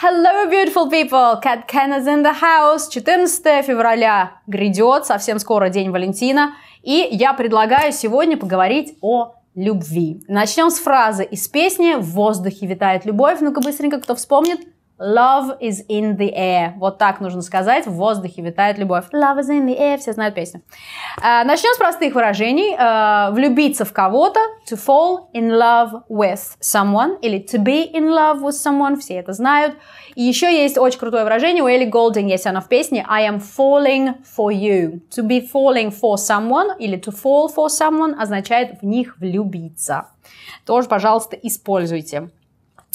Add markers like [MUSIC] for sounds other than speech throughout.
Hello, beautiful people! Cat Ken is in the house. 14 февраля грядет, совсем скоро День Валентина. И я предлагаю сегодня поговорить о любви. Начнем с фразы из песни «В воздухе витает любовь». Ну-ка быстренько, кто вспомнит? Love is in the air. Вот так нужно сказать. В воздухе витает любовь. Love is in the air. Все знают песню. А, начнем с простых выражений. А, влюбиться в кого-то. To fall in love with someone. Или to be in love with someone. Все это знают. И еще есть очень крутое выражение. У Элли Голдинг есть оно в песне. I am falling for you. To be falling for someone. Или to fall for someone означает в них влюбиться. Тоже, пожалуйста, используйте.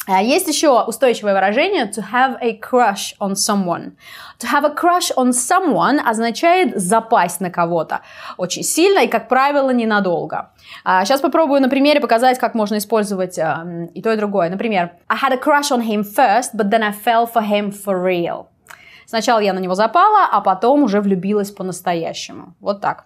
А есть еще устойчивое выражение to have a crush on someone. To have a crush on someone означает запасть на кого-то очень сильно и, как правило, ненадолго. Сейчас а попробую на примере показать, как можно использовать а, и то, и другое. Например, I had a crush on him first, but then I fell for him for real. Сначала я на него запала, а потом уже влюбилась по-настоящему. Вот так.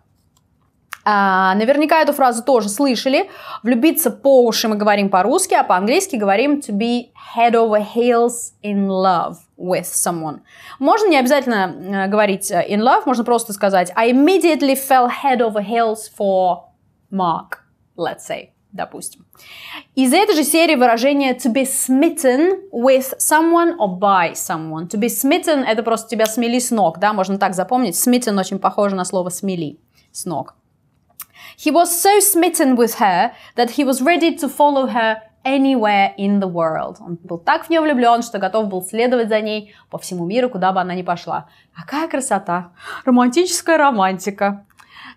А, наверняка эту фразу тоже слышали. Влюбиться по уши мы говорим по-русски, а по-английски говорим to be head over heels in love with someone. Можно не обязательно э, говорить э, in love, можно просто сказать I immediately fell head over heels for Mark, let's say допустим. Из этой же серии выражение to be smitten with someone or by someone. To be smitten – это просто тебя смели с ног, да, можно так запомнить. Smitten очень похоже на слово смели с ног. He was so smitten with her that he was ready to follow her anywhere in the world. Он был так в нее влюблен, что готов был следовать за ней по всему миру, куда бы она ни пошла. Какая красота! Романтическая романтика.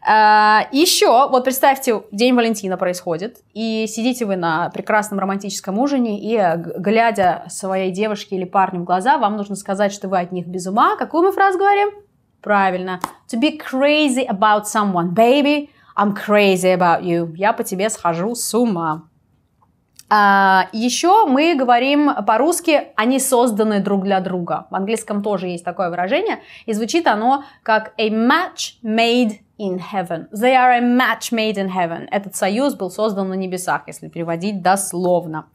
А, еще, вот представьте, День Валентина происходит, и сидите вы на прекрасном романтическом ужине, и, э, глядя своей девушке или парню в глаза, вам нужно сказать, что вы от них без ума. Какую мы фразу говорим? Правильно. To be crazy about someone, baby. I'm crazy about you. Я по тебе схожу с ума. А, еще мы говорим по-русски, они созданы друг для друга. В английском тоже есть такое выражение, и звучит оно как a match made in heaven. They are a match made in heaven. Этот союз был создан на небесах, если переводить дословно.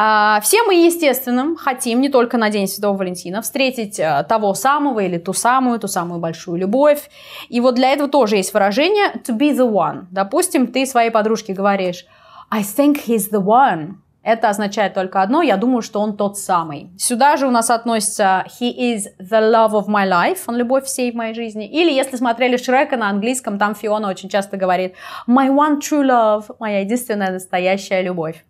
А, все мы, естественно, хотим не только на День Святого Валентина встретить а, того самого или ту самую, ту самую большую любовь. И вот для этого тоже есть выражение to be the one. Допустим, ты своей подружке говоришь I think he's the one. Это означает только одно, я думаю, что он тот самый. Сюда же у нас относится he is the love of my life, он любовь всей моей жизни. Или если смотрели Шрека на английском, там Фиона очень часто говорит my one true love, моя единственная настоящая любовь.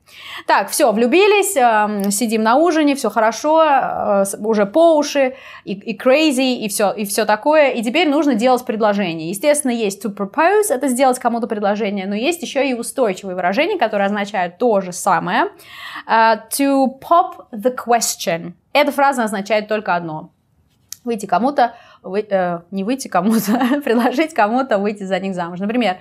Так, все, влюбились, э, сидим на ужине, все хорошо, э, уже по уши, и, и crazy, и все, и все такое. И теперь нужно делать предложение. Естественно, есть to propose, это сделать кому-то предложение, но есть еще и устойчивые выражения, которые означают то же самое. А, to pop the question. Эта фраза означает только одно. Выйти кому-то, вы, э, не выйти кому-то, [LAUGHS] предложить кому-то выйти за них замуж. Например,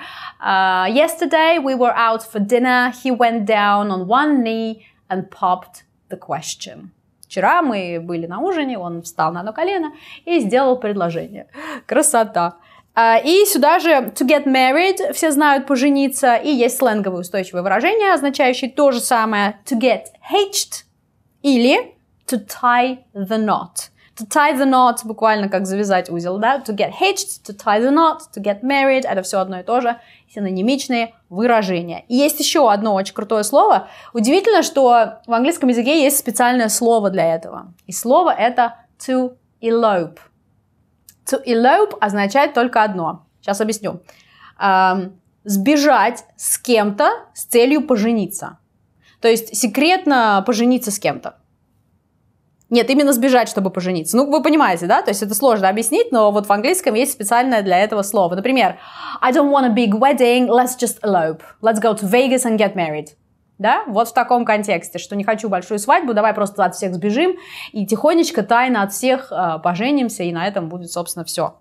uh, yesterday we were out for dinner, he went down on one knee and popped the question. Вчера мы были на ужине, он встал на одно колено и сделал предложение. Красота. А, и сюда же to get married, все знают пожениться, и есть сленговое устойчивое выражение, означающее то же самое to get hitched или to tie the knot. To tie the knot, буквально как завязать узел, да? To get hitched, to tie the knot, to get married, это все одно и то же, синонимичные выражения. И есть еще одно очень крутое слово. Удивительно, что в английском языке есть специальное слово для этого. И слово это to elope. To elope означает только одно. Сейчас объясню. Сбежать с кем-то с целью пожениться. То есть секретно пожениться с кем-то. Нет, именно сбежать, чтобы пожениться. Ну, вы понимаете, да? То есть это сложно объяснить, но вот в английском есть специальное для этого слово. Например, I don't want a big wedding, let's just elope. Let's go to Vegas and get married да, вот в таком контексте, что не хочу большую свадьбу, давай просто от всех сбежим и тихонечко, тайно от всех э, поженимся, и на этом будет, собственно, все.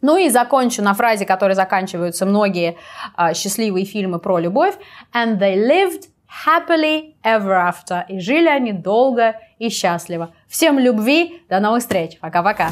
Ну и закончу на фразе, которой заканчиваются многие э, счастливые фильмы про любовь. And they lived happily ever after. И жили они долго и счастливо. Всем любви, до новых встреч, пока-пока.